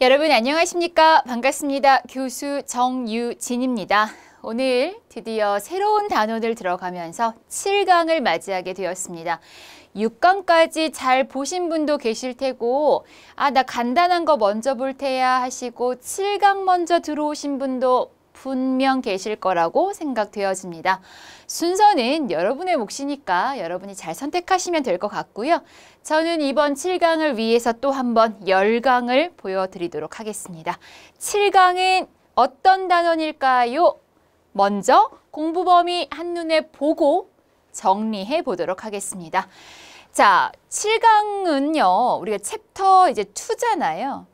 여러분 안녕하십니까? 반갑습니다. 교수 정유진입니다. 오늘 드디어 새로운 단원을 들어가면서 7강을 맞이하게 되었습니다. 6강까지 잘 보신 분도 계실 테고 아 나 간단한 거 먼저 볼 테야 하시고 7강 먼저 들어오신 분도 분명 계실 거라고 생각되어집니다. 순서는 여러분의 몫이니까 여러분이 잘 선택하시면 될 것 같고요. 저는 이번 7강을 위해서 또 한 번 10강을 보여드리도록 하겠습니다. 7강은 어떤 단원일까요? 먼저 공부 범위 한눈에 보고 정리해 보도록 하겠습니다. 자, 7강은요. 우리가 챕터 이제 2잖아요.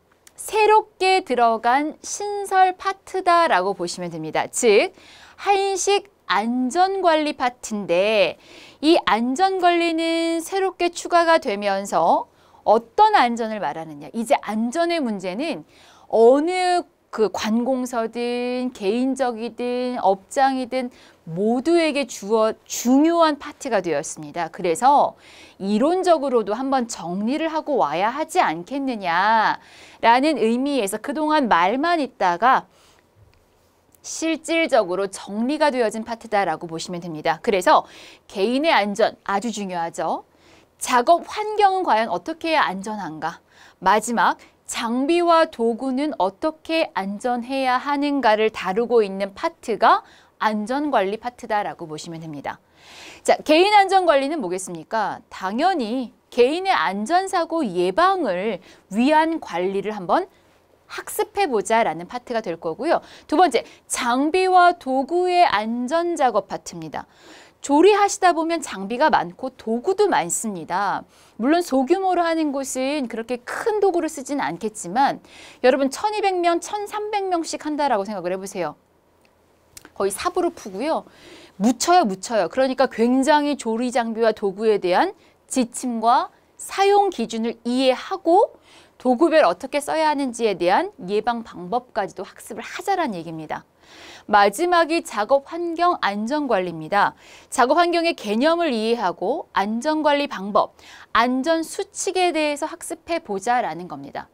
새롭게 들어간 신설 파트다라고 보시면 됩니다. 즉, 한식 안전관리 파트인데 이 안전관리는 새롭게 추가가 되면서 어떤 안전을 말하느냐. 이제 안전의 문제는 어느 그 관공서든 개인적이든 업장이든 모두에게 주어 중요한 파트가 되었습니다. 그래서 이론적으로도 한번 정리를 하고 와야 하지 않겠느냐라는 의미에서 그동안 말만 있다가 실질적으로 정리가 되어진 파트다라고 보시면 됩니다. 그래서 개인의 안전 아주 중요하죠. 작업 환경은 과연 어떻게 해야 안전한가? 마지막 장비와 도구는 어떻게 안전해야 하는가를 다루고 있는 파트가 안전관리 파트다라고 보시면 됩니다. 자, 개인 안전관리는 뭐겠습니까? 당연히 개인의 안전사고 예방을 위한 관리를 한번 학습해보자 라는 파트가 될 거고요. 두 번째, 장비와 도구의 안전작업 파트입니다. 조리하시다 보면 장비가 많고 도구도 많습니다. 물론 소규모로 하는 곳은 그렇게 큰 도구를 쓰진 않겠지만 여러분 1200명, 1300명씩 한다라고 생각을 해보세요. 거의 사부로 푸고요. 묻혀요, 묻혀요. 그러니까 굉장히 조리 장비와 도구에 대한 지침과 사용 기준을 이해하고 도구별 어떻게 써야 하는지에 대한 예방 방법까지도 학습을 하자란 얘기입니다. 마지막이 작업 환경 안전관리입니다. 작업 환경의 개념을 이해하고 안전관리 방법, 안전 수칙에 대해서 학습해 보자라는 겁니다.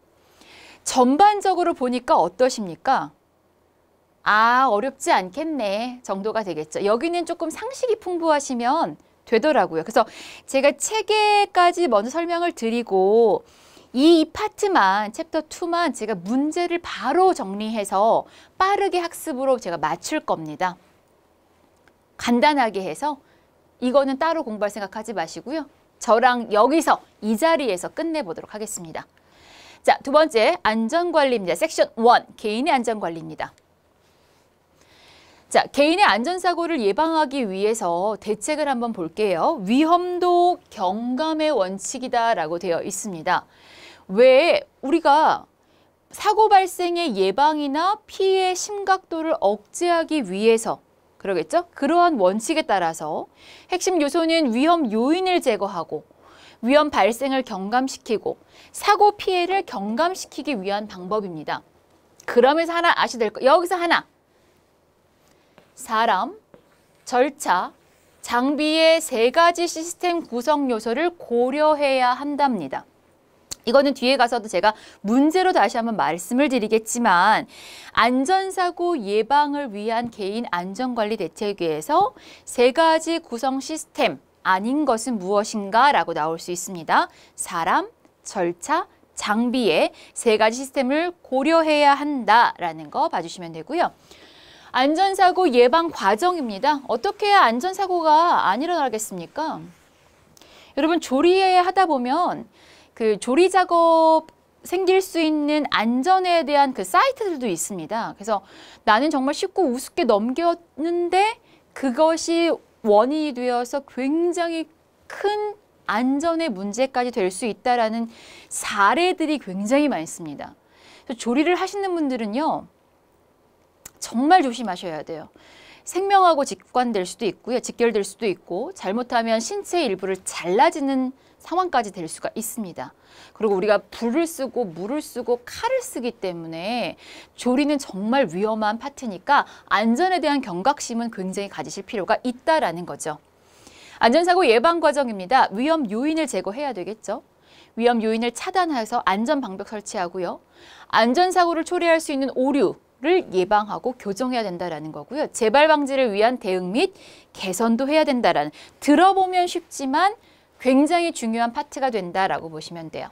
전반적으로 보니까 어떠십니까? 아, 어렵지 않겠네 정도가 되겠죠. 여기는 조금 상식이 풍부하시면 되더라고요. 그래서 제가 체계까지 먼저 설명을 드리고 이 파트만 챕터 2만 제가 문제를 바로 정리해서 빠르게 학습으로 제가 맞출 겁니다. 간단하게 해서 이거는 따로 공부할 생각하지 마시고요. 저랑 여기서 이 자리에서 끝내보도록 하겠습니다. 자, 두 번째 안전관리입니다. 섹션 1, 개인의 안전관리입니다. 자, 개인의 안전사고를 예방하기 위해서 대책을 한번 볼게요. 위험도 경감의 원칙이다라고 되어 있습니다. 왜 우리가 사고 발생의 예방이나 피해 심각도를 억제하기 위해서 그러겠죠? 그러한 원칙에 따라서 핵심 요소는 위험 요인을 제거하고 위험 발생을 경감시키고 사고 피해를 경감시키기 위한 방법입니다. 그러면서 하나 아셔야 될 거. 여기서 하나. 사람, 절차, 장비의 세 가지 시스템 구성 요소를 고려해야 한답니다. 이거는 뒤에 가서도 제가 문제로 다시 한번 말씀을 드리겠지만 안전사고 예방을 위한 개인 안전관리 대책위에서 세 가지 구성 시스템 아닌 것은 무엇인가 라고 나올 수 있습니다. 사람, 절차, 장비의 세 가지 시스템을 고려해야 한다라는 거 봐주시면 되고요. 안전사고 예방 과정입니다. 어떻게 해야 안전사고가 안 일어나겠습니까? 여러분 조리에 하다 보면 그 조리 작업 생길 수 있는 안전에 대한 그 사이트들도 있습니다. 그래서 나는 정말 쉽고 우습게 넘겼는데 그것이 원인이 되어서 굉장히 큰 안전의 문제까지 될 수 있다라는 사례들이 굉장히 많습니다. 조리를 하시는 분들은요. 정말 조심하셔야 돼요. 생명하고 직관될 수도 있고요. 직결될 수도 있고 잘못하면 신체 일부를 잘라지는 상황까지 될 수가 있습니다. 그리고 우리가 불을 쓰고 물을 쓰고 칼을 쓰기 때문에 조리는 정말 위험한 파트니까 안전에 대한 경각심은 굉장히 가지실 필요가 있다라는 거죠. 안전사고 예방 과정입니다. 위험 요인을 제거해야 되겠죠. 위험 요인을 차단해서 안전 방벽 설치하고요. 안전사고를 초래할 수 있는 오류, 를 예방하고 교정해야 된다라는 거고요. 재발 방지를 위한 대응 및 개선도 해야 된다라는 들어보면 쉽지만 굉장히 중요한 파트가 된다라고 보시면 돼요.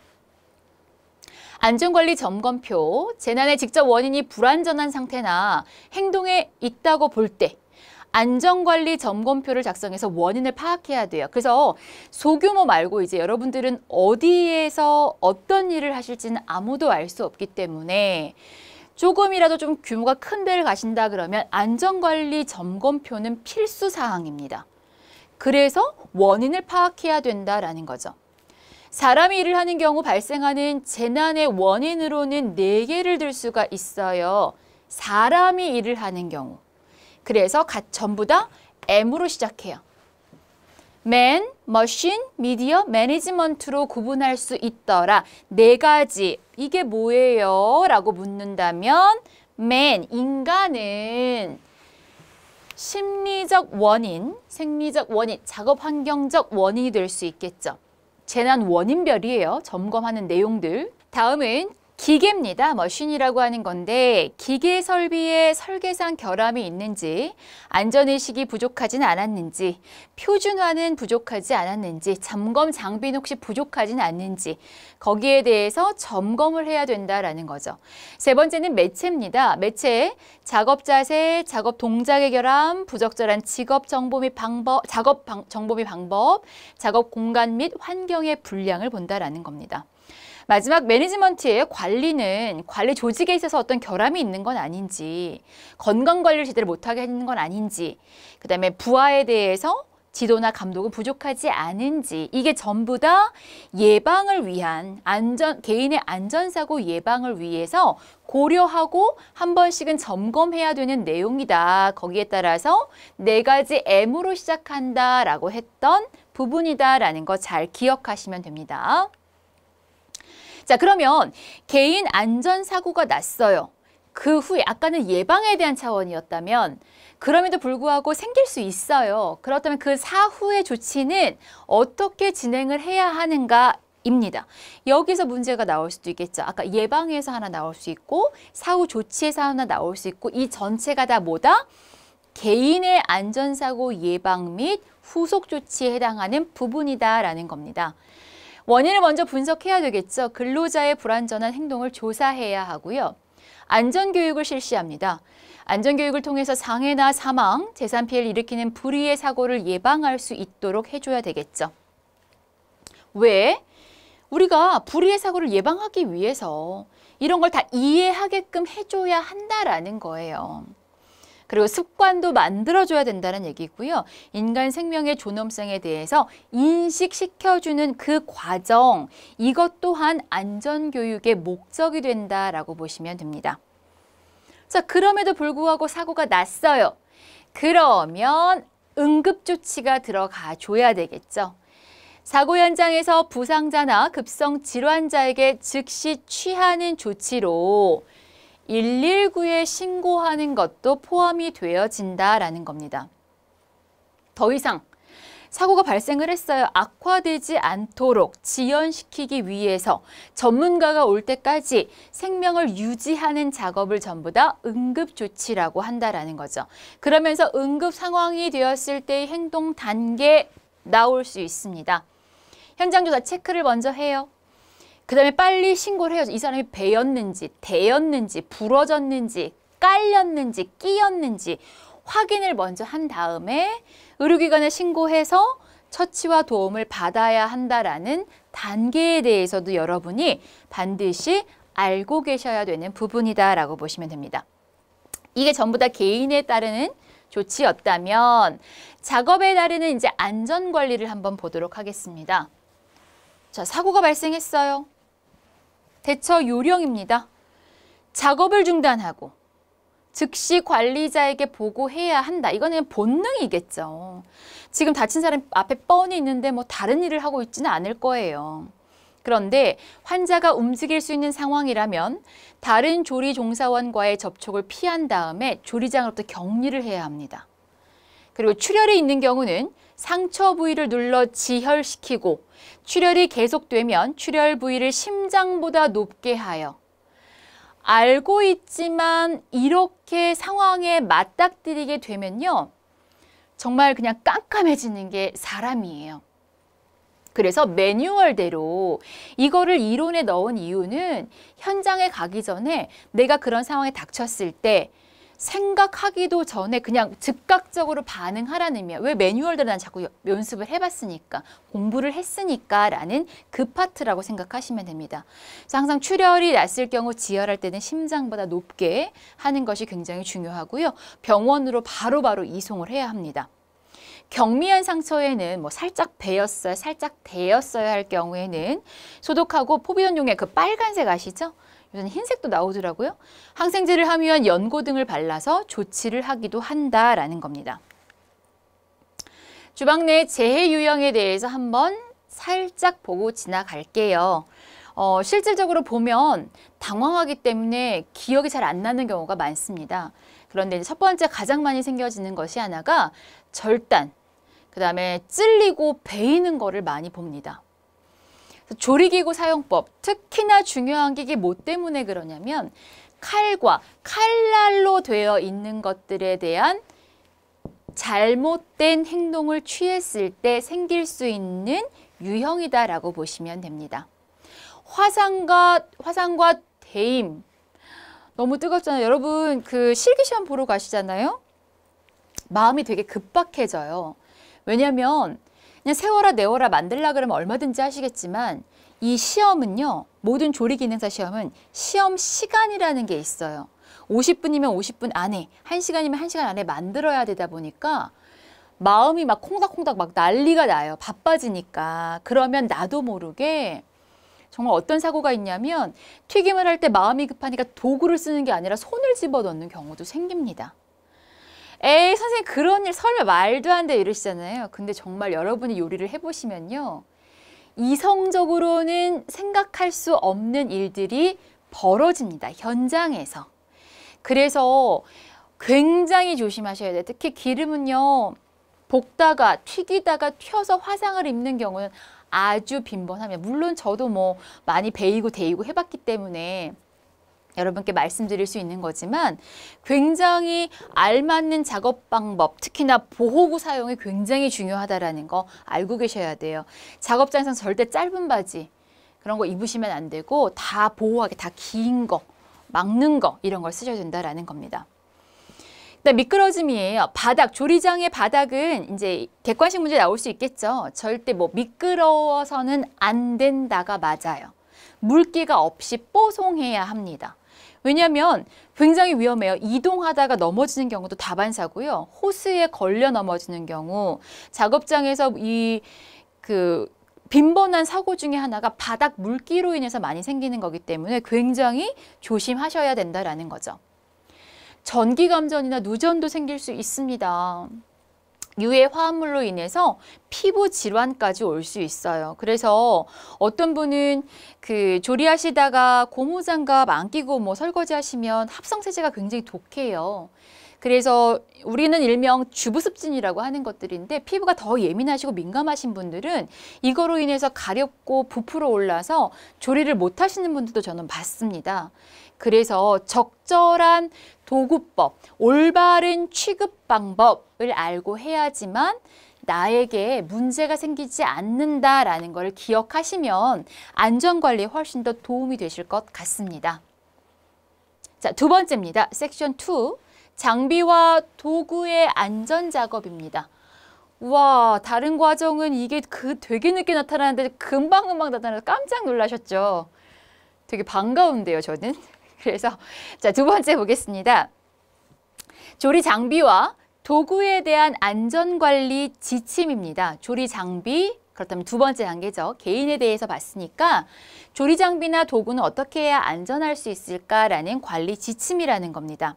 안전관리 점검표, 재난의 직접 원인이 불완전한 상태나 행동에 있다고 볼 때 안전관리 점검표를 작성해서 원인을 파악해야 돼요. 그래서 소규모 말고 이제 여러분들은 어디에서 어떤 일을 하실지는 아무도 알 수 없기 때문에 조금이라도 좀 규모가 큰 데를 가신다 그러면 안전관리 점검표는 필수 사항입니다. 그래서 원인을 파악해야 된다라는 거죠. 사람이 일을 하는 경우 발생하는 재난의 원인으로는 네개를들 수가 있어요. 사람이 일을 하는 경우. 그래서 가, 전부 다 M으로 시작해요. man, machine, media, management로 구분할 수 있더라. 네 가지. 이게 뭐예요? 라고 묻는다면 man, 인간은 심리적 원인, 생리적 원인, 작업 환경적 원인이 될 수 있겠죠. 재난 원인별이에요. 점검하는 내용들. 다음은 기계입니다. 머신이라고 하는 건데 기계 설비에 설계상 결함이 있는지 안전의식이 부족하진 않았는지 표준화는 부족하지 않았는지 점검 장비는 혹시 부족하진 않는지 거기에 대해서 점검을 해야 된다라는 거죠. 세 번째는 매체입니다. 매체 작업 자세, 작업 동작의 결함, 부적절한 직업 정보 및 방법, 작업 방, 정보 및 방법, 작업 공간 및 환경의 분량을 본다라는 겁니다. 마지막 매니지먼트의 관리는 관리 조직에 있어서 어떤 결함이 있는 건 아닌지 건강관리를 제대로 못하게 하는 건 아닌지 그 다음에 부하에 대해서 지도나 감독은 부족하지 않은지 이게 전부 다 예방을 위한 안전 개인의 안전사고 예방을 위해서 고려하고 한 번씩은 점검해야 되는 내용이다. 거기에 따라서 네 가지 M으로 시작한다라고 했던 부분이다라는 거 잘 기억하시면 됩니다. 자, 그러면 개인 안전사고가 났어요. 그 후에 아까는 예방에 대한 차원이었다면 그럼에도 불구하고 생길 수 있어요. 그렇다면 그 사후의 조치는 어떻게 진행을 해야 하는가 입니다. 여기서 문제가 나올 수도 있겠죠. 아까 예방에서 하나 나올 수 있고 사후 조치에서 하나 나올 수 있고 이 전체가 다 뭐다? 개인의 안전사고 예방 및 후속 조치에 해당하는 부분이다라는 겁니다. 원인을 먼저 분석해야 되겠죠. 근로자의 불안전한 행동을 조사해야 하고요. 안전교육을 실시합니다. 안전교육을 통해서 상해나 사망, 재산 피해를 일으키는 불의의 사고를 예방할 수 있도록 해줘야 되겠죠. 왜? 우리가 불의의 사고를 예방하기 위해서 이런 걸 다 이해하게끔 해줘야 한다라는 거예요. 그리고 습관도 만들어줘야 된다는 얘기고요. 인간 생명의 존엄성에 대해서 인식시켜주는 그 과정, 이것 또한 안전교육의 목적이 된다라고 보시면 됩니다. 자, 그럼에도 불구하고 사고가 났어요. 그러면 응급조치가 들어가 줘야 되겠죠. 사고 현장에서 부상자나 급성 질환자에게 즉시 취하는 조치로 119에 신고하는 것도 포함이 되어진다라는 겁니다. 더 이상 사고가 발생을 했어요. 악화되지 않도록 지연시키기 위해서 전문가가 올 때까지 생명을 유지하는 작업을 전부 다 응급조치라고 한다라는 거죠. 그러면서 응급 상황이 되었을 때의 행동 단계 나올 수 있습니다. 현장조사 체크를 먼저 해요. 그 다음에 빨리 신고를 해야죠. 이 사람이 배였는지, 대였는지, 부러졌는지, 깔렸는지, 끼였는지 확인을 먼저 한 다음에 의료기관에 신고해서 처치와 도움을 받아야 한다라는 단계에 대해서도 여러분이 반드시 알고 계셔야 되는 부분이다라고 보시면 됩니다. 이게 전부 다 개인에 따르는 조치였다면 작업에 따르는 이제 안전관리를 한번 보도록 하겠습니다. 자, 사고가 발생했어요. 대처 요령입니다. 작업을 중단하고 즉시 관리자에게 보고해야 한다. 이거는 본능이겠죠. 지금 다친 사람 앞에 뻔히 있는데 뭐 다른 일을 하고 있지는 않을 거예요. 그런데 환자가 움직일 수 있는 상황이라면 다른 조리 종사원과의 접촉을 피한 다음에 조리장으로부터 격리를 해야 합니다. 그리고 출혈이 있는 경우는 상처 부위를 눌러 지혈시키고 출혈이 계속되면 출혈 부위를 심장보다 높게 하여 알고 있지만 이렇게 상황에 맞닥뜨리게 되면요. 정말 그냥 깜깜해지는 게 사람이에요. 그래서 매뉴얼대로 이거를 이론에 넣은 이유는 현장에 가기 전에 내가 그런 상황에 닥쳤을 때 생각하기도 전에 그냥 즉각적으로 반응하라는 의미야. 왜 매뉴얼들은 난 자꾸 연습을 해봤으니까 공부를 했으니까 라는 그 파트라고 생각하시면 됩니다. 그래서 항상 출혈이 났을 경우 지혈할 때는 심장보다 높게 하는 것이 굉장히 중요하고요. 병원으로 바로바로 바로 이송을 해야 합니다. 경미한 상처에는 뭐 살짝 베였어요, 살짝 데였어야 할 경우에는 소독하고 포비온용의그 빨간색 아시죠? 요즘 흰색도 나오더라고요. 항생제를 함유한 연고 등을 발라서 조치를 하기도 한다라는 겁니다. 주방 내 재해 유형에 대해서 한번 살짝 보고 지나갈게요. 어, 실질적으로 보면 당황하기 때문에 기억이 잘 안 나는 경우가 많습니다. 그런데 첫 번째 가장 많이 생겨지는 것이 하나가 절단, 그 다음에 찔리고 베이는 거를 많이 봅니다. 조리기구 사용법 특히나 중요한 게 이게 뭐 때문에 그러냐면 칼과 칼날로 되어 있는 것들에 대한 잘못된 행동을 취했을 때 생길 수 있는 유형이다라고 보시면 됩니다. 화상과 화상과 대임 너무 뜨겁잖아요. 여러분 그 실기시험 보러 가시잖아요. 마음이 되게 급박해져요. 왜냐하면 그냥 세워라 내워라 만들라 그러면 얼마든지 하시겠지만 이 시험은요. 모든 조리기능사 시험은 시험 시간이라는 게 있어요. 50분이면 50분 안에, 1시간이면 1시간 안에 만들어야 되다 보니까 마음이 막 콩닥콩닥 막 난리가 나요. 바빠지니까. 그러면 나도 모르게 정말 어떤 사고가 있냐면 튀김을 할 때 마음이 급하니까 도구를 쓰는 게 아니라 손을 집어넣는 경우도 생깁니다. 에이 선생님 그런 일 설마 말도 안 돼 이러시잖아요. 근데 정말 여러분이 요리를 해보시면요. 이성적으로는 생각할 수 없는 일들이 벌어집니다. 현장에서. 그래서 굉장히 조심하셔야 돼요. 특히 기름은요. 볶다가 튀기다가 튀어서 화상을 입는 경우는 아주 빈번합니다. 물론 저도 뭐 많이 베이고 데이고 해봤기 때문에 여러분께 말씀드릴 수 있는 거지만 굉장히 알맞는 작업 방법, 특히나 보호구 사용이 굉장히 중요하다라는 거 알고 계셔야 돼요. 작업장에서 절대 짧은 바지 그런 거 입으시면 안 되고 다 보호하게 다 긴 거, 막는 거 이런 걸 쓰셔야 된다는 겁니다. 일단 미끄러짐이에요. 바닥, 조리장의 바닥은 이제 객관식 문제 나올 수 있겠죠. 절대 뭐 미끄러워서는 안 된다가 맞아요. 물기가 없이 뽀송해야 합니다. 왜냐하면 굉장히 위험해요. 이동하다가 넘어지는 경우도 다반사고요. 호스에 걸려 넘어지는 경우 작업장에서 이 그 빈번한 사고 중에 하나가 바닥 물기로 인해서 많이 생기는 거기 때문에 굉장히 조심하셔야 된다라는 거죠. 전기감전이나 누전도 생길 수 있습니다. 유해 화합물로 인해서 피부 질환까지 올 수 있어요. 그래서 어떤 분은 그 조리하시다가 고무장갑 안 끼고 뭐 설거지 하시면 합성세제가 굉장히 독해요. 그래서 우리는 일명 주부습진이라고 하는 것들인데 피부가 더 예민하시고 민감하신 분들은 이거로 인해서 가렵고 부풀어 올라서 조리를 못 하시는 분들도 저는 봤습니다. 그래서 적절한 도구법, 올바른 취급 방법을 알고 해야지만 나에게 문제가 생기지 않는다라는 걸 기억하시면 안전관리에 훨씬 더 도움이 되실 것 같습니다. 자, 두 번째입니다. 섹션 2. 장비와 도구의 안전 작업입니다. 와, 다른 과정은 이게 그 되게 늦게 나타나는데 금방금방 나타나서 깜짝 놀라셨죠? 되게 반가운데요, 저는. 그래서 자, 두 번째 보겠습니다. 조리 장비와 도구에 대한 안전관리 지침입니다. 조리 장비, 그렇다면 두 번째 단계죠. 개인에 대해서 봤으니까 조리 장비나 도구는 어떻게 해야 안전할 수 있을까라는 관리 지침이라는 겁니다.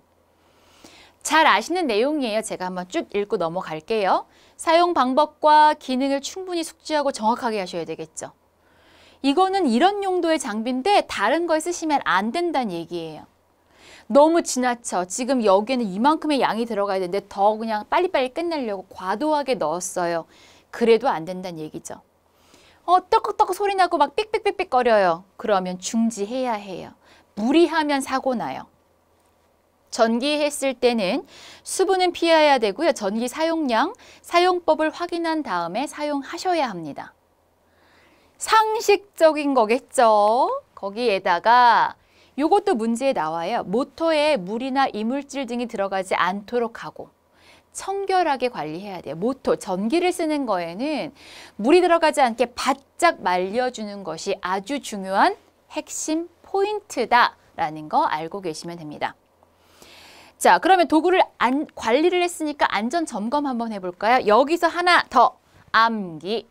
잘 아시는 내용이에요. 제가 한번 쭉 읽고 넘어갈게요. 사용 방법과 기능을 충분히 숙지하고 정확하게 하셔야 되겠죠. 이거는 이런 용도의 장비인데 다른 거에 쓰시면 안 된다는 얘기예요. 너무 지나쳐. 지금 여기에는 이만큼의 양이 들어가야 되는데 더 그냥 빨리빨리 끝내려고 과도하게 넣었어요. 그래도 안 된다는 얘기죠. 어, 떡떡떡 소리 나고 막 삑삑삑삑 거려요. 그러면 중지해야 해요. 무리하면 사고 나요. 전기했을 때는 수분은 피해야 되고요. 전기 사용량, 사용법을 확인한 다음에 사용하셔야 합니다. 상식적인 거겠죠. 거기에다가 이것도 문제에 나와요. 모터에 물이나 이물질 등이 들어가지 않도록 하고 청결하게 관리해야 돼요. 모터, 전기를 쓰는 거에는 물이 들어가지 않게 바짝 말려주는 것이 아주 중요한 핵심 포인트다라는 거 알고 계시면 됩니다. 자, 그러면 도구를 안, 관리를 했으니까 안전 점검 한번 해볼까요? 여기서 하나 더 암기.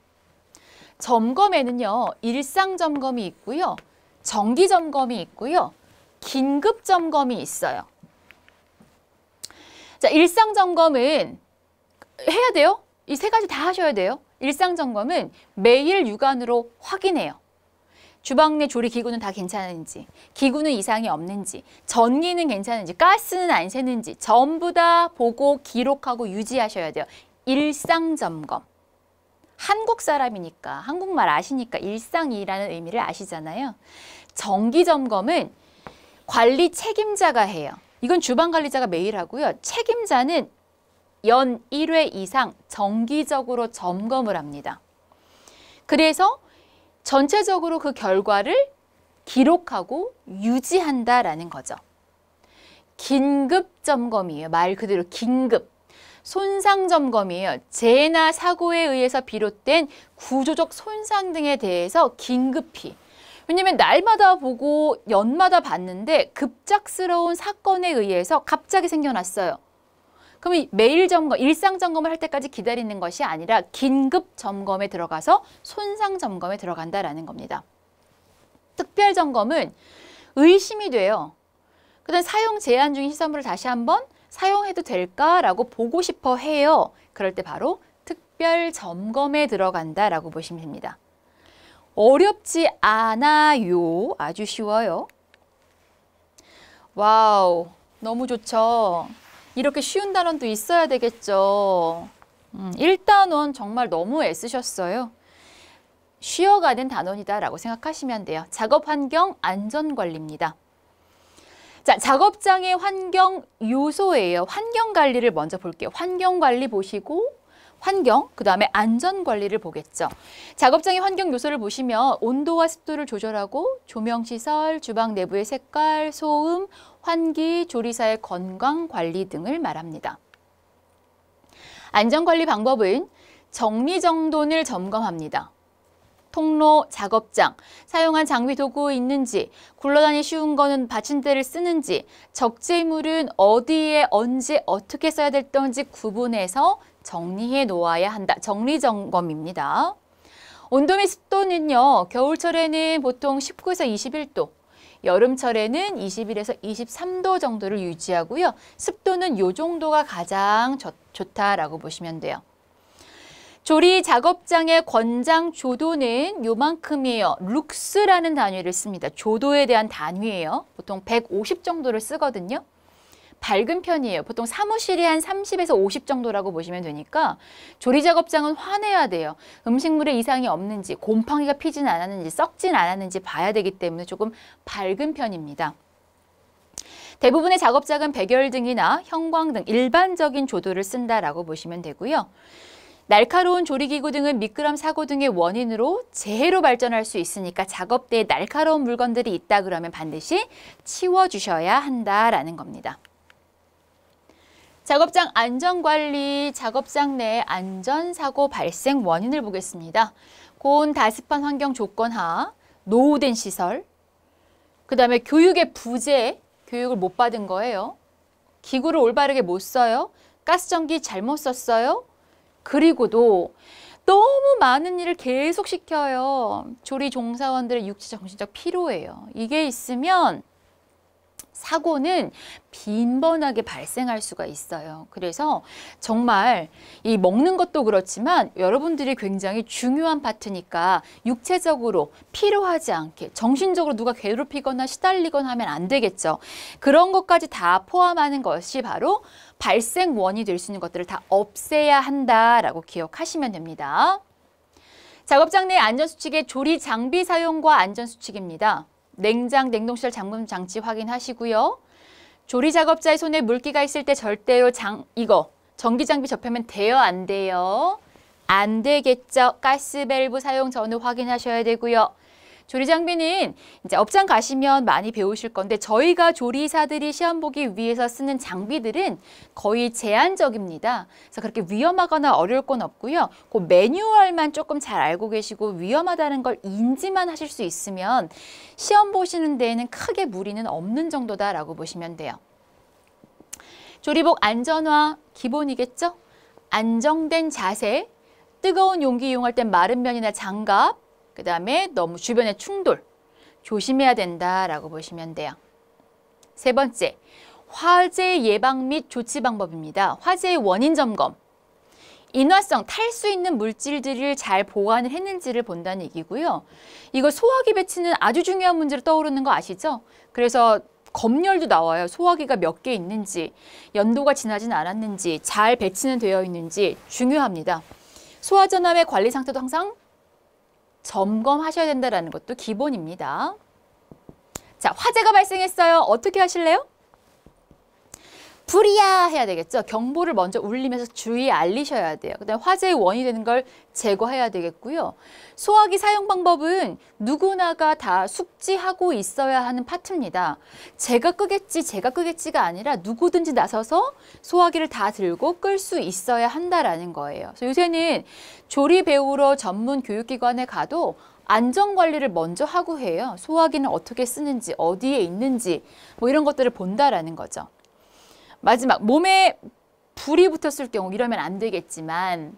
점검에는요. 일상 점검이 있고요. 정기 점검이 있고요. 긴급 점검이 있어요. 자, 일상 점검은 해야 돼요. 이 세 가지 다 하셔야 돼요. 일상 점검은 매일 육안으로 확인해요. 주방 내 조리 기구는 다 괜찮은지, 기구는 이상이 없는지, 전기는 괜찮은지, 가스는 안 새는지 전부 다 보고 기록하고 유지하셔야 돼요. 일상 점검. 한국 사람이니까 한국말 아시니까 일상이라는 의미를 아시잖아요. 정기 점검은 관리 책임자가 해요. 이건 주방관리자가 매일 하고요. 책임자는 연 1회 이상 정기적으로 점검을 합니다. 그래서 전체적으로 그 결과를 기록하고 유지한다라는 거죠. 긴급 점검이에요. 말 그대로 긴급. 손상 점검이에요. 재해나 사고에 의해서 비롯된 구조적 손상 등에 대해서 긴급히 왜냐면 날마다 보고 연마다 봤는데 급작스러운 사건에 의해서 갑자기 생겨났어요. 그럼 매일 점검, 일상 점검을 할 때까지 기다리는 것이 아니라 긴급 점검에 들어가서 손상 점검에 들어간다라는 겁니다. 특별 점검은 의심이 돼요. 그다음 사용 제한 중인 시설물을 다시 한번 사용해도 될까라고 보고 싶어 해요. 그럴 때 바로 특별 점검에 들어간다라고 보시면 됩니다. 어렵지 않아요. 아주 쉬워요. 와우, 너무 좋죠. 이렇게 쉬운 단원도 있어야 되겠죠. 음, 1단원 정말 너무 애쓰셨어요. 쉬어가는 단원이다라고 생각하시면 돼요. 작업 환경 안전관리입니다. 자, 작업장의 환경 요소예요. 환경 관리를 먼저 볼게요. 환경 관리 보시고 환경, 그 다음에 안전관리를 보겠죠. 작업장의 환경 요소를 보시면 온도와 습도를 조절하고 조명시설, 주방 내부의 색깔, 소음, 환기, 조리사의 건강관리 등을 말합니다. 안전관리 방법은 정리정돈을 점검합니다. 통로, 작업장, 사용한 장비 도구 있는지, 굴러다니 쉬운 거는 받침대를 쓰는지, 적재물은 어디에 언제 어떻게 써야 될던지 구분해서 정리해 놓아야 한다. 정리점검입니다. 온도 및 습도는요. 겨울철에는 보통 19에서 21도, 여름철에는 21에서 23도 정도를 유지하고요. 습도는 요 정도가 가장 좋, 좋다라고 보시면 돼요. 조리 작업장의 권장 조도는 요만큼이에요. 룩스라는 단위를 씁니다. 조도에 대한 단위예요. 보통 150 정도를 쓰거든요. 밝은 편이에요. 보통 사무실이 한 30에서 50 정도라고 보시면 되니까 조리 작업장은 화내야 돼요. 음식물에 이상이 없는지 곰팡이가 피진 않았는지 썩진 않았는지 봐야 되기 때문에 조금 밝은 편입니다. 대부분의 작업장은 백열등이나 형광등 일반적인 조도를 쓴다라고 보시면 되고요. 날카로운 조리기구 등은 미끄럼 사고 등의 원인으로 재해로 발전할 수 있으니까 작업대에 날카로운 물건들이 있다 그러면 반드시 치워주셔야 한다라는 겁니다. 작업장 안전관리, 작업장 내 안전사고 발생 원인을 보겠습니다. 고온 다습한 환경 조건 하, 노후된 시설, 그 다음에 교육의 부재, 교육을 못 받은 거예요. 기구를 올바르게 못 써요. 가스전기 잘못 썼어요. 그리고도 너무 많은 일을 계속 시켜요. 조리 종사원들의 육체 정신적 피로예요. 이게 있으면 사고는 빈번하게 발생할 수가 있어요. 그래서 정말 이 먹는 것도 그렇지만 여러분들이 굉장히 중요한 파트니까 육체적으로 필요하지 않게 정신적으로 누가 괴롭히거나 시달리거나 하면 안 되겠죠. 그런 것까지 다 포함하는 것이 바로 발생원이 될 수 있는 것들을 다 없애야 한다라고 기억하시면 됩니다. 작업장 내 안전수칙의 조리 장비 사용과 안전수칙입니다. 냉장, 냉동실 잠금 장치 확인하시고요. 조리 작업자의 손에 물기가 있을 때절대요장 이거 전기 장비 접하면 돼요, 안 돼요? 안 되겠죠. 가스 밸브 사용 전후 확인하셔야 되고요. 조리 장비는 이제 업장 가시면 많이 배우실 건데 저희가 조리사들이 시험 보기 위해서 쓰는 장비들은 거의 제한적입니다. 그래서 그렇게 위험하거나 어려울 건 없고요. 그 매뉴얼만 조금 잘 알고 계시고 위험하다는 걸 인지만 하실 수 있으면 시험 보시는 데에는 크게 무리는 없는 정도다라고 보시면 돼요. 조리복 안전화 기본이겠죠? 안정된 자세, 뜨거운 용기 이용할 땐 마른 면이나 장갑, 그 다음에 너무 주변의 충돌 조심해야 된다라고 보시면 돼요. 세 번째, 화재 예방 및 조치 방법입니다. 화재의 원인 점검. 인화성, 탈 수 있는 물질들을 잘 보완을 했는지를 본다는 얘기고요. 이거 소화기 배치는 아주 중요한 문제로 떠오르는 거 아시죠? 그래서 검열도 나와요. 소화기가 몇 개 있는지, 연도가 지나진 않았는지, 잘 배치는 되어 있는지 중요합니다. 소화전압의 관리 상태도 항상 점검하셔야 된다는 것도 기본입니다. 자, 화재가 발생했어요. 어떻게 하실래요? 불이야 해야 되겠죠. 경보를 먼저 울리면서 주의 알리셔야 돼요. 그다음에 화재의 원인이 되는 걸 제거해야 되겠고요. 소화기 사용 방법은 누구나가 다 숙지하고 있어야 하는 파트입니다. 제가 끄겠지, 제가 끄겠지가 아니라 누구든지 나서서 소화기를 다 들고 끌 수 있어야 한다라는 거예요. 요새는 조리 배우러 전문 교육기관에 가도 안전관리를 먼저 하고 해요. 소화기는 어떻게 쓰는지, 어디에 있는지 뭐 이런 것들을 본다라는 거죠. 마지막, 몸에 불이 붙었을 경우 이러면 안 되겠지만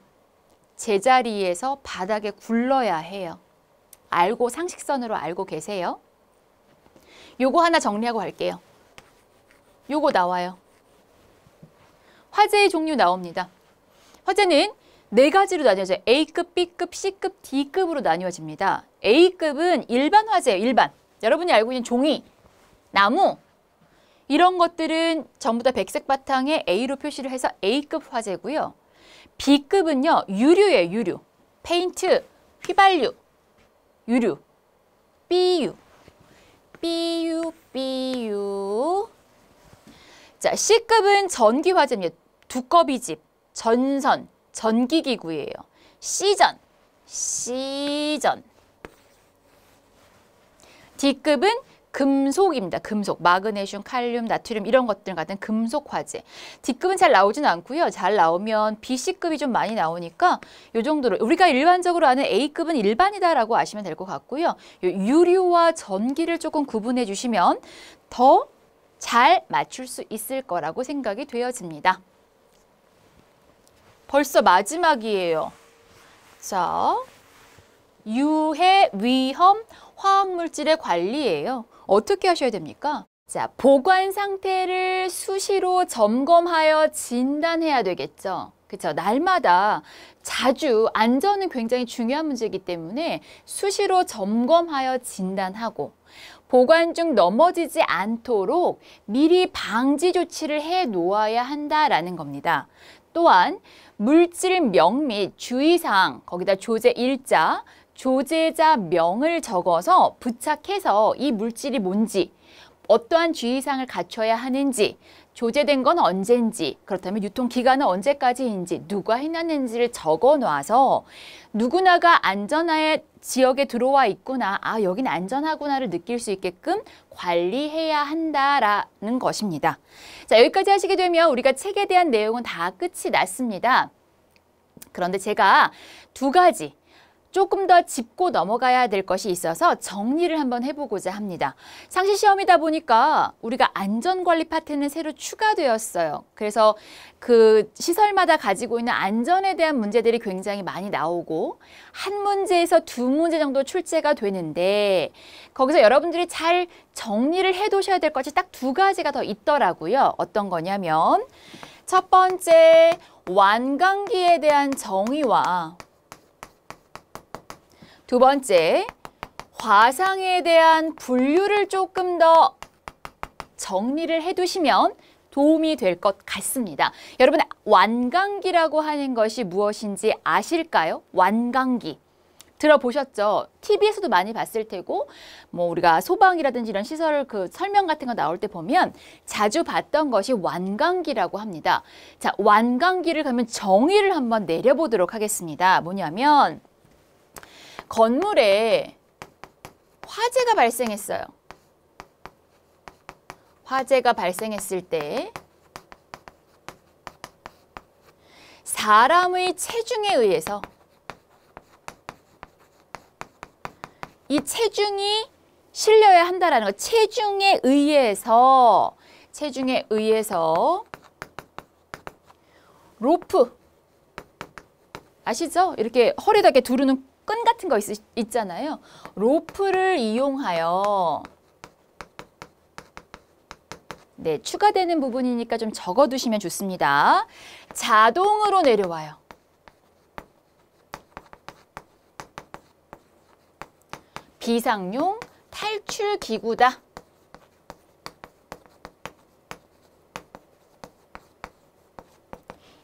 제자리에서 바닥에 굴러야 해요. 알고 상식선으로 알고 계세요? 요거 하나 정리하고 갈게요. 요거 나와요. 화재의 종류 나옵니다. 화재는 네 가지로 나뉘어져 A급, B급, C급, D급으로 나뉘어집니다. A급은 일반 화재예요. 일반. 여러분이 알고 있는 종이, 나무 이런 것들은 전부 다 백색 바탕에 A로 표시를 해서 A급 화재고요. B급은요. 유류예 유류. 페인트, 휘발유, 유류. BU. BU, BU. 자, C급은 전기화재입니다. 두꺼비집, 전선, 전기기구예요. C전, C전. D급은 금속입니다. 금속, 마그네슘, 칼륨, 나트륨 이런 것들 같은 금속 화재. D급은 잘 나오진 않고요. 잘 나오면 BC급이 좀 많이 나오니까 요 정도로 우리가 일반적으로 아는 A급은 일반이다라고 아시면 될 것 같고요. 유류와 전기를 조금 구분해 주시면 더 잘 맞출 수 있을 거라고 생각이 되어집니다. 벌써 마지막이에요. 자, 유해, 위험, 화학물질의 관리예요. 어떻게 하셔야 됩니까? 자, 보관 상태를 수시로 점검하여 진단해야 되겠죠. 그렇죠. 날마다 자주 안전은 굉장히 중요한 문제이기 때문에 수시로 점검하여 진단하고 보관 중 넘어지지 않도록 미리 방지 조치를 해 놓아야 한다라는 겁니다. 또한 물질 명및 주의사항, 거기다 조제 일자, 조제자 명을 적어서 부착해서 이 물질이 뭔지 어떠한 주의사항을 갖춰야 하는지 조제된 건 언제인지 그렇다면 유통기간은 언제까지인지 누가 해놨는지를 적어놔서 누구나가 안전하에 지역에 들어와 있구나 아 여긴 안전하구나를 느낄 수 있게끔 관리해야 한다라는 것입니다. 자 여기까지 하시게 되면 우리가 책에 대한 내용은 다 끝이 났습니다. 그런데 제가 두 가지 조금 더 짚고 넘어가야 될 것이 있어서 정리를 한번 해보고자 합니다. 상시 시험이다 보니까 우리가 안전관리 파트는 새로 추가되었어요. 그래서 그 시설마다 가지고 있는 안전에 대한 문제들이 굉장히 많이 나오고 한 문제에서 두 문제 정도 출제가 되는데 거기서 여러분들이 잘 정리를 해두셔야 될 것이 딱 두 가지가 더 있더라고요. 어떤 거냐면 첫 번째 완강기에 대한 정의와 두 번째, 화상에 대한 분류를 조금 더 정리를 해두시면 도움이 될 것 같습니다. 여러분, 완강기라고 하는 것이 무엇인지 아실까요? 완강기. 들어보셨죠? TV에서도 많이 봤을 테고 뭐 우리가 소방이라든지 이런 시설 그 설명 같은 거 나올 때 보면 자주 봤던 것이 완강기라고 합니다. 자, 완강기를 가면 정의를 한번 내려보도록 하겠습니다. 뭐냐면 건물에 화재가 발생했어요. 화재가 발생했을 때 사람의 체중에 의해서 이 체중이 실려야 한다는거 체중에 의해서 체중에 의해서 로프 아시죠? 이렇게 허리다 이렇게 두르는 끈 같은 거 있, 있잖아요. 로프를 이용하여 네, 추가되는 부분이니까 좀 적어두시면 좋습니다. 자동으로 내려와요. 비상용 탈출기구다.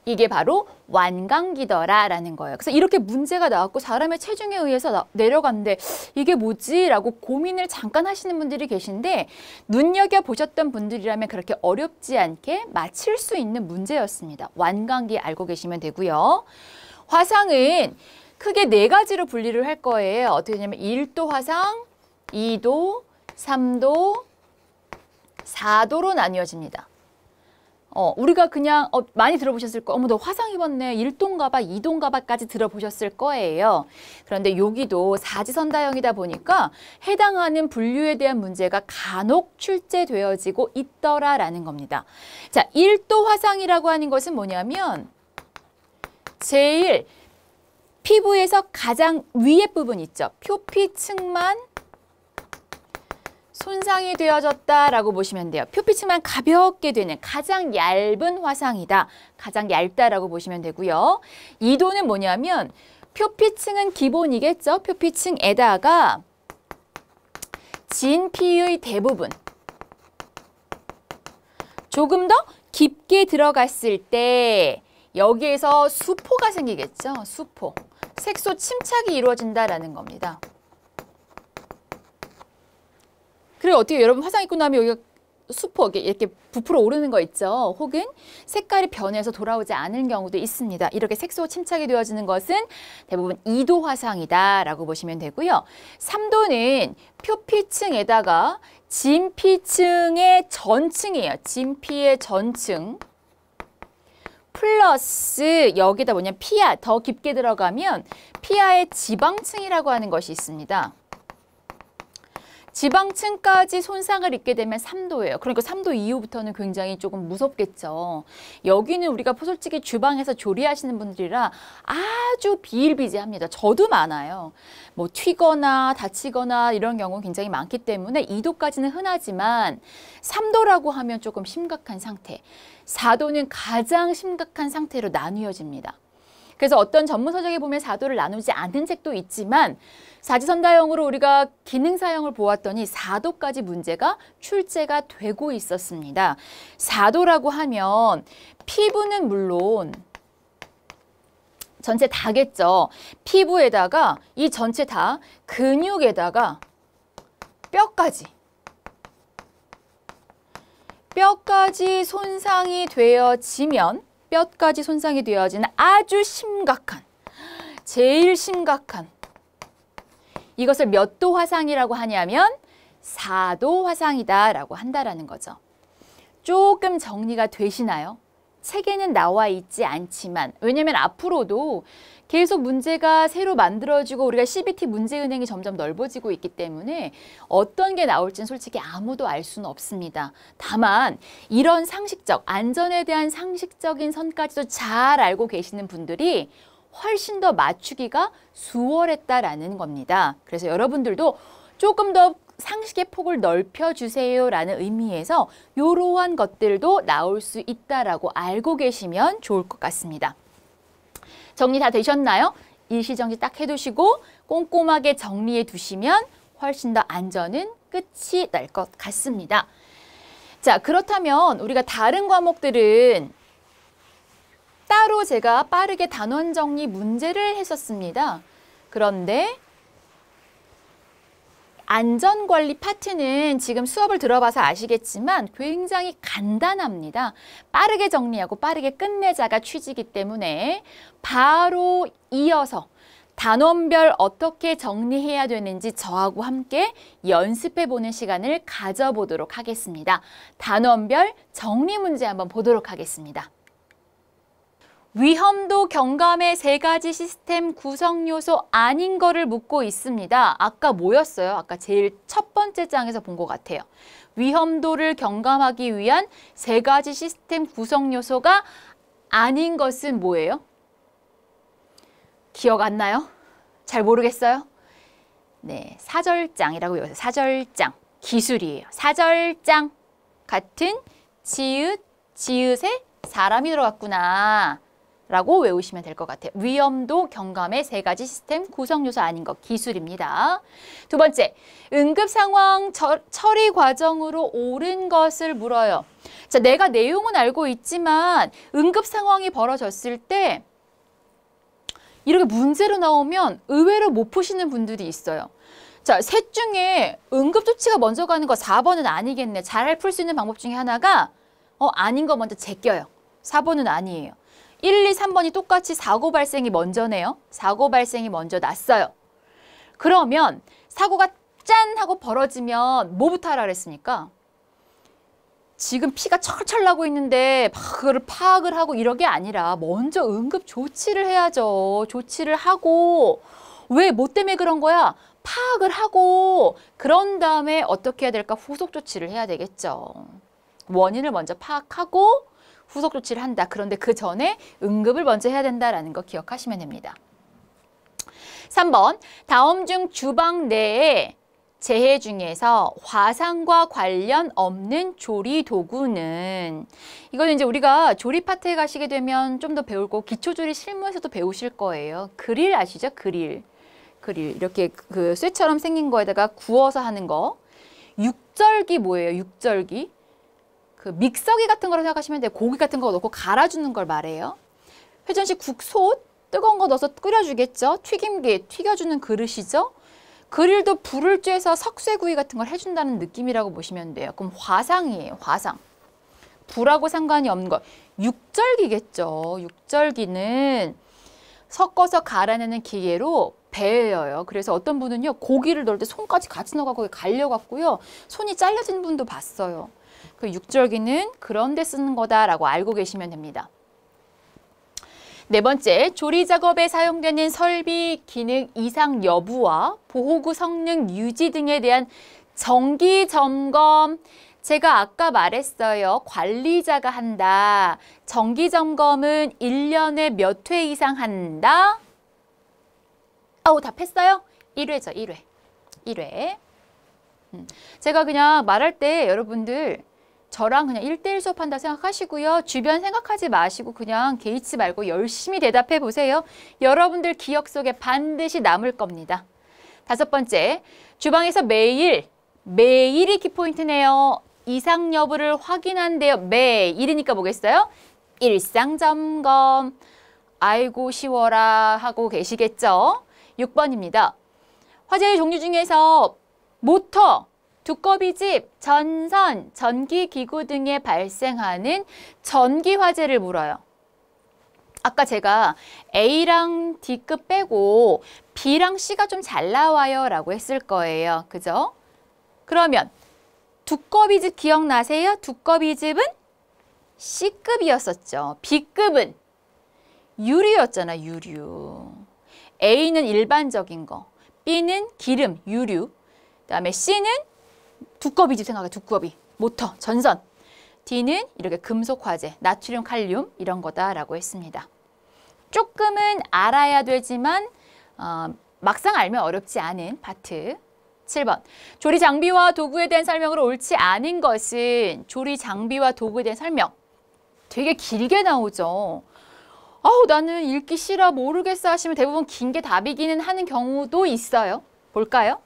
이게 바로 완강기더라라는 거예요. 그래서 이렇게 문제가 나왔고 사람의 체중에 의해서 나, 내려갔는데 이게 뭐지라고 고민을 잠깐 하시는 분들이 계신데 눈여겨 보셨던 분들이라면 그렇게 어렵지 않게 맞힐 수 있는 문제였습니다. 완강기 알고 계시면 되고요. 화상은 크게 네 가지로 분리를 할 거예요. 어떻게 되냐면 1도 화상, 2도, 3도, 4도로 나뉘어집니다. 어, 우리가 그냥 어, 많이 들어보셨을 거예요. 어머 너 화상 입었네. 1동 가바, 2동 가바까지 들어보셨을 거예요. 그런데 여기도 사지선다형이다 보니까 해당하는 분류에 대한 문제가 간혹 출제되어지고 있더라라는 겁니다. 자, 1도 화상이라고 하는 것은 뭐냐면 제일 피부에서 가장 위에 부분 있죠. 표피층만 손상이 되어졌다라고 보시면 돼요. 표피층만 가볍게 되는 가장 얇은 화상이다. 가장 얇다라고 보시면 되고요. 이도는 뭐냐면 표피층은 기본이겠죠. 표피층에다가 진피의 대부분 조금 더 깊게 들어갔을 때 여기에서 수포가 생기겠죠. 수포. 색소 침착이 이루어진다라는 겁니다. 그리고 어떻게 여러분 화상 입고 나면 여기가 수포 이렇게 부풀어 오르는 거 있죠. 혹은 색깔이 변해서 돌아오지 않은 경우도 있습니다. 이렇게 색소 침착이 되어지는 것은 대부분 2도 화상이다라고 보시면 되고요. 3도는 표피층에다가 진피층의 전층이에요. 진피의 전층. 플러스 여기다 뭐냐 피아 더 깊게 들어가면 피아의 지방층이라고 하는 것이 있습니다. 지방층까지 손상을 입게 되면 3도예요. 그러니까 3도 이후부터는 굉장히 조금 무섭겠죠. 여기는 우리가 솔직히 주방에서 조리하시는 분들이라 아주 비일비재합니다. 저도 많아요. 뭐 튀거나 다치거나 이런 경우 굉장히 많기 때문에 2도까지는 흔하지만 3도라고 하면 조금 심각한 상태, 4도는 가장 심각한 상태로 나뉘어집니다. 그래서 어떤 전문 서적에 보면 사도를 나누지 않는 책도 있지만 사지선다형으로 우리가 기능사형을 보았더니 사도까지 문제가 출제가 되고 있었습니다. 사도라고 하면 피부는 물론 전체 다겠죠. 피부에다가 이 전체 다 근육에다가 뼈까지 뼈까지 손상이 되어지면 뼈까지 손상이 되어지는 아주 심각한, 제일 심각한 이것을 몇 도 화상이라고 하냐면 4도 화상이다라고 한다라는 거죠. 조금 정리가 되시나요? 책에는 나와 있지 않지만 왜냐면 앞으로도 계속 문제가 새로 만들어지고 우리가 CBT 문제은행이 점점 넓어지고 있기 때문에 어떤 게 나올지는 솔직히 아무도 알 수는 없습니다. 다만 이런 상식적, 안전에 대한 상식적인 선까지도 잘 알고 계시는 분들이 훨씬 더 맞추기가 수월했다라는 겁니다. 그래서 여러분들도 조금 더 상식의 폭을 넓혀주세요라는 의미에서 이러한 것들도 나올 수 있다라고 알고 계시면 좋을 것 같습니다. 정리 다 되셨나요? 일시정지 딱 해두시고 꼼꼼하게 정리해 두시면 훨씬 더 안전은 끝이 날 것 같습니다. 자 그렇다면 우리가 다른 과목들은 따로 제가 빠르게 단원 정리 문제를 했었습니다. 그런데 안전관리 파트는 지금 수업을 들어봐서 아시겠지만 굉장히 간단합니다. 빠르게 정리하고 빠르게 끝내자가 취지이기 때문에 바로 이어서 단원별 어떻게 정리해야 되는지 저하고 함께 연습해보는 시간을 가져보도록 하겠습니다. 단원별 정리 문제 한번 보도록 하겠습니다. 위험도 경감의 세 가지 시스템 구성 요소 아닌 거를 묻고 있습니다. 아까 뭐였어요? 아까 제일 첫 번째 장에서 본 것 같아요. 위험도를 경감하기 위한 세 가지 시스템 구성 요소가 아닌 것은 뭐예요? 기억 안 나요? 잘 모르겠어요? 네, 사절장이라고 해요. 사절장. 기술이에요. 사절장 같은 지읒, 지읒에 사람이 들어갔구나. 라고 외우시면 될 것 같아요. 위험도 경감의 세 가지 시스템 구성 요소 아닌 것 기술입니다. 두 번째, 응급 상황 처, 리 과정으로 옳은 것을 물어요. 자, 내가 내용은 알고 있지만 응급 상황이 벌어졌을 때 이렇게 문제로 나오면 의외로 못 푸시는 분들이 있어요. 자, 셋 중에 응급조치가 먼저 가는 거 4번은 아니겠네. 잘 풀 수 있는 방법 중에 하나가 어, 아닌 거 먼저 제껴요. 4번은 아니에요. 1, 2, 3번이 똑같이 사고 발생이 먼저네요. 사고 발생이 먼저 났어요. 그러면 사고가 짠 하고 벌어지면 뭐부터 하라 그랬습니까? 지금 피가 철철 나고 있는데 그거를 파악을 하고 이런게 아니라 먼저 응급 조치를 해야죠. 조치를 하고 왜뭐 때문에 그런 거야? 파악을 하고 그런 다음에 어떻게 해야 될까? 후속 조치를 해야 되겠죠. 원인을 먼저 파악하고 후속 조치를 한다. 그런데 그 전에 응급을 먼저 해야 된다라는 거 기억하시면 됩니다. 3번 다음 중 주방 내에 재해 중에서 화상과 관련 없는 조리 도구는 이거는 이제 우리가 조리 파트에 가시게 되면 좀 더 배울 거 기초조리 실무에서도 배우실 거예요. 그릴 아시죠? 그릴. 그릴 이렇게 그 쇠처럼 생긴 거에다가 구워서 하는 거. 육절기 뭐예요? 육절기? 그 믹서기 같은 거로 생각하시면 돼요. 고기 같은 거 넣고 갈아주는 걸 말해요. 회전식 국소 뜨거운 거 넣어서 끓여주겠죠. 튀김기 튀겨주는 그릇이죠. 그릴도 불을 쬐서 석쇠구이 같은 걸 해준다는 느낌이라고 보시면 돼요. 그럼 화상이에요. 화상. 불하고 상관이 없는 것. 육절기겠죠. 육절기는 섞어서 갈아내는 기계로 배여요 그래서 어떤 분은요. 고기를 넣을 때 손까지 같이 넣어가고 갈려갖고요. 손이 잘려진 분도 봤어요. 그 육절기는 그런데 쓰는 거다라고 알고 계시면 됩니다. 네 번째, 조리 작업에 사용되는 설비 기능 이상 여부와 보호구 성능 유지 등에 대한 정기 점검. 제가 아까 말했어요. 관리자가 한다. 정기 점검은 1년에 몇 회 이상 한다? 아우, 답했어요? 1회죠, 1회. 1회. 음. 제가 그냥 말할 때 여러분들 저랑 그냥 일대일 수업한다 생각하시고요. 주변 생각하지 마시고 그냥 개의치 말고 열심히 대답해 보세요. 여러분들 기억 속에 반드시 남을 겁니다. 다섯 번째, 주방에서 매일, 매일이 키포인트네요. 이상 여부를 확인한대요. 매일이니까 뭐겠어요? 일상 점검. 아이고 쉬워라 하고 계시겠죠? 6번입니다. 화재의 종류 중에서 모터, 두꺼비집, 전선, 전기기구 등에 발생하는 전기화재를 물어요. 아까 제가 A랑 D급 빼고 B랑 C가 좀 잘 나와요 라고 했을 거예요. 그죠? 그러면 두꺼비집 기억나세요? 두꺼비집은 C급이었었죠. B급은 유류였잖아, 유류. A는 일반적인 거, B는 기름, 유류, 그 다음에 C는 두꺼비지 생각해 두꺼비 모터 전선 D는 이렇게 금속 화재 나트륨 칼륨 이런 거다라고 했습니다. 조금은 알아야 되지만 어, 막상 알면 어렵지 않은 파트 7번 조리 장비와 도구에 대한 설명으로 옳지 않은 것은 조리 장비와 도구에 대한 설명 되게 길게 나오죠. 아우 나는 읽기 싫어 모르겠어 하시면 대부분 긴 게 답이기는 하는 경우도 있어요. 볼까요?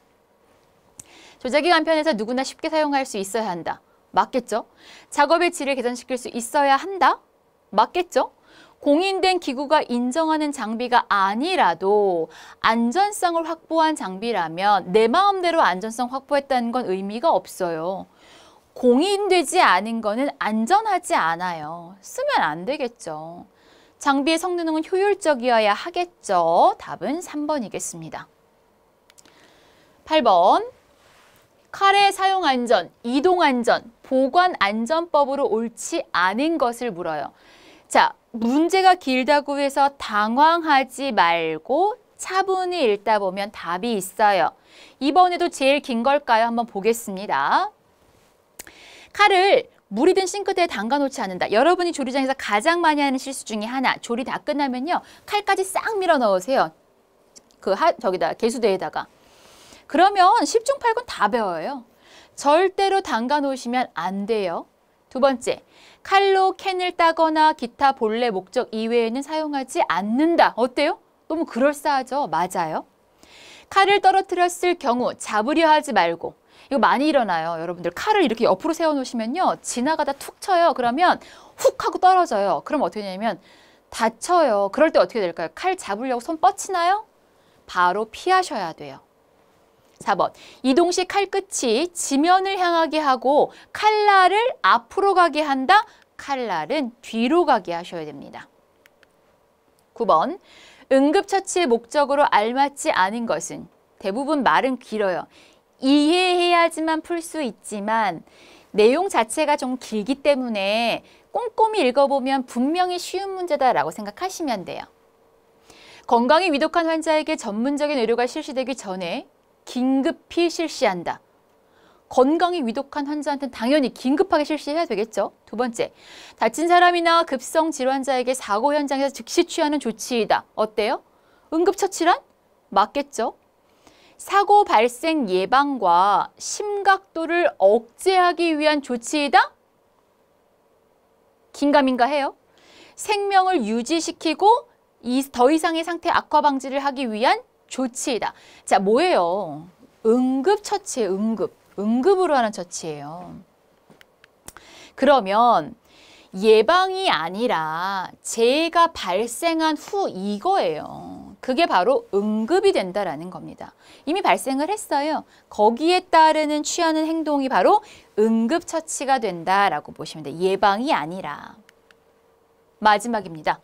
조작기간편해서 누구나 쉽게 사용할 수 있어야 한다. 맞겠죠? 작업의 질을 개선시킬 수 있어야 한다. 맞겠죠? 공인된 기구가 인정하는 장비가 아니라도 안전성을 확보한 장비라면 내 마음대로 안전성 확보했다는 건 의미가 없어요. 공인되지 않은 거는 안전하지 않아요. 쓰면 안 되겠죠. 장비의 성능은 효율적이어야 하겠죠. 답은 3번이겠습니다. 8번 칼의 사용 안전, 이동 안전, 보관 안전법으로 옳지 않은 것을 물어요. 자, 문제가 길다고 해서 당황하지 말고 차분히 읽다 보면 답이 있어요. 이번에도 제일 긴 걸까요? 한번 보겠습니다. 칼을 물이 든 싱크대에 담가 놓지 않는다. 여러분이 조리장에서 가장 많이 하는 실수 중에 하나. 조리 다 끝나면요. 칼까지 싹 밀어 넣으세요. 그 하, 저기다 개수대에다가. 그러면 10중 8군 다 배워요. 절대로 담가 놓으시면 안 돼요. 두 번째, 칼로 캔을 따거나 기타 본래 목적 이외에는 사용하지 않는다. 어때요? 너무 그럴싸하죠? 맞아요. 칼을 떨어뜨렸을 경우 잡으려 하지 말고 이거 많이 일어나요. 여러분들 칼을 이렇게 옆으로 세워놓으시면요. 지나가다 툭 쳐요. 그러면 훅 하고 떨어져요. 그럼 어떻게 되냐면 다쳐요. 그럴 때 어떻게 될까요? 칼 잡으려고 손 뻗치나요? 바로 피하셔야 돼요. 4번 이동식 칼끝이 지면을 향하게 하고 칼날을 앞으로 가게 한다. 칼날은 뒤로 가게 하셔야 됩니다. 9번 응급처치의 목적으로 알맞지 않은 것은 대부분 말은 길어요. 이해해야지만 풀 수 있지만 내용 자체가 좀 길기 때문에 꼼꼼히 읽어보면 분명히 쉬운 문제다라고 생각하시면 돼요. 건강이 위독한 환자에게 전문적인 의료가 실시되기 전에 긴급히 실시한다. 건강이 위독한 환자한테는 당연히 긴급하게 실시해야 되겠죠. 두 번째, 다친 사람이나 급성 질환자에게 사고 현장에서 즉시 취하는 조치이다. 어때요? 응급처치란? 맞겠죠. 사고 발생 예방과 심각도를 억제하기 위한 조치이다? 긴가민가 해요. 생명을 유지시키고 이, 더 이상의 상태 악화 방지를 하기 위한 조치이다. 자, 뭐예요? 응급처치에 응급. 응급으로 하는 처치예요. 그러면 예방이 아니라 재해가 발생한 후 이거예요. 그게 바로 응급이 된다라는 겁니다. 이미 발생을 했어요. 거기에 따르는 취하는 행동이 바로 응급처치가 된다라고 보시면 돼요. 예방이 아니라. 마지막입니다.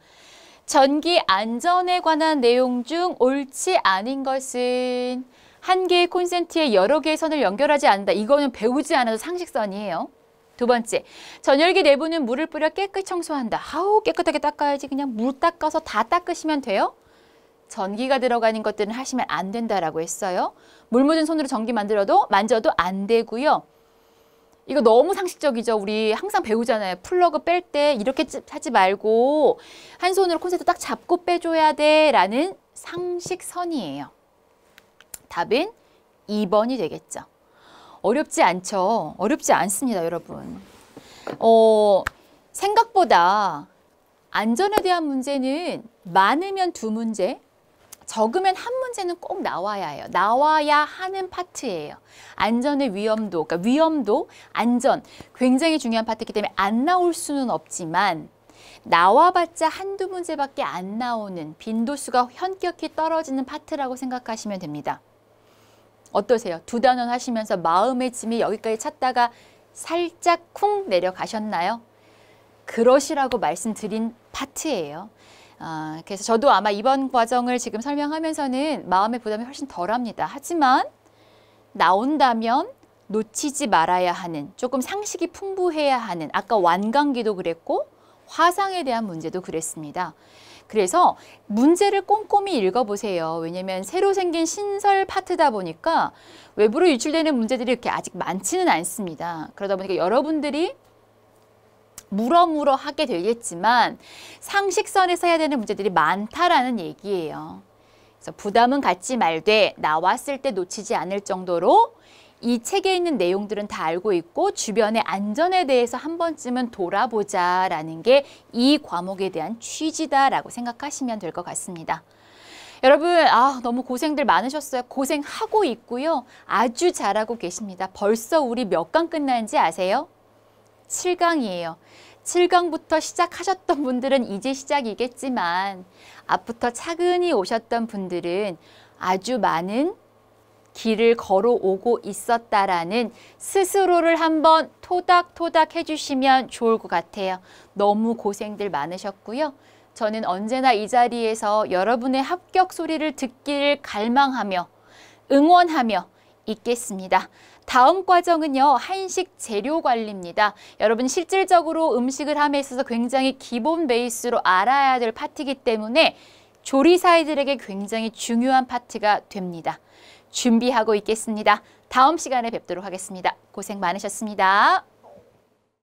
전기 안전에 관한 내용 중 옳지 않은 것은 한 개의 콘센트에 여러 개의 선을 연결하지 않는다. 이거는 배우지 않아도 상식선이에요. 두 번째, 전열기 내부는 물을 뿌려 깨끗 청소한다. 아우 깨끗하게 닦아야지 그냥 물 닦아서 다 닦으시면 돼요. 전기가 들어가는 것들은 하시면 안 된다라고 했어요. 물 묻은 손으로 전기 만들어도 만져도 안 되고요. 이거 너무 상식적이죠. 우리 항상 배우잖아요. 플러그 뺄 때 이렇게 하지 말고 한 손으로 콘센트 딱 잡고 빼줘야 돼 라는 상식선이에요. 답은 2번이 되겠죠. 어렵지 않죠. 어렵지 않습니다. 여러분. 어, 생각보다 안전에 대한 문제는 많으면 두 문제, 적으면 한 문제는 꼭 나와야 해요. 나와야 하는 파트예요. 안전의 위험도, 그러니까 위험도, 안전 굉장히 중요한 파트이기 때문에 안 나올 수는 없지만 나와봤자 한두 문제밖에 안 나오는 빈도수가 현격히 떨어지는 파트라고 생각하시면 됩니다. 어떠세요? 두단어 하시면서 마음의 짐이 여기까지 찾다가 살짝 쿵 내려가셨나요? 그러시라고 말씀드린 파트예요. 어, 그래서 저도 아마 이번 과정을 지금 설명하면서는 마음의 부담이 훨씬 덜합니다. 하지만 나온다면 놓치지 말아야 하는 조금 상식이 풍부해야 하는 아까 완강기도 그랬고 화상에 대한 문제도 그랬습니다. 그래서 문제를 꼼꼼히 읽어보세요. 왜냐하면 새로 생긴 신설 파트다 보니까 외부로 유출되는 문제들이 이렇게 아직 많지는 않습니다. 그러다 보니까 여러분들이 물어물어 하게 되겠지만 상식선에서 해야 되는 문제들이 많다라는 얘기예요. 그래서 부담은 갖지 말되 나왔을 때 놓치지 않을 정도로 이 책에 있는 내용들은 다 알고 있고 주변의 안전에 대해서 한 번쯤은 돌아보자라는 게 이 과목에 대한 취지다라고 생각하시면 될 것 같습니다. 여러분 아 너무 고생들 많으셨어요. 고생하고 있고요. 아주 잘하고 계십니다. 벌써 우리 몇 강 끝난지 아세요? 7강이에요. 7강부터 시작하셨던 분들은 이제 시작이겠지만 앞부터 차근히 오셨던 분들은 아주 많은 길을 걸어오고 있었다라는 스스로를 한번 토닥토닥 해주시면 좋을 것 같아요. 너무 고생들 많으셨고요. 저는 언제나 이 자리에서 여러분의 합격 소리를 듣길 갈망하며 응원하며 있겠습니다. 다음 과정은요, 한식 재료 관리입니다. 여러분 실질적으로 음식을 함에 있어서 굉장히 기본 베이스로 알아야 될 파트이기 때문에 조리사이들에게 굉장히 중요한 파트가 됩니다. 준비하고 있겠습니다. 다음 시간에 뵙도록 하겠습니다. 고생 많으셨습니다.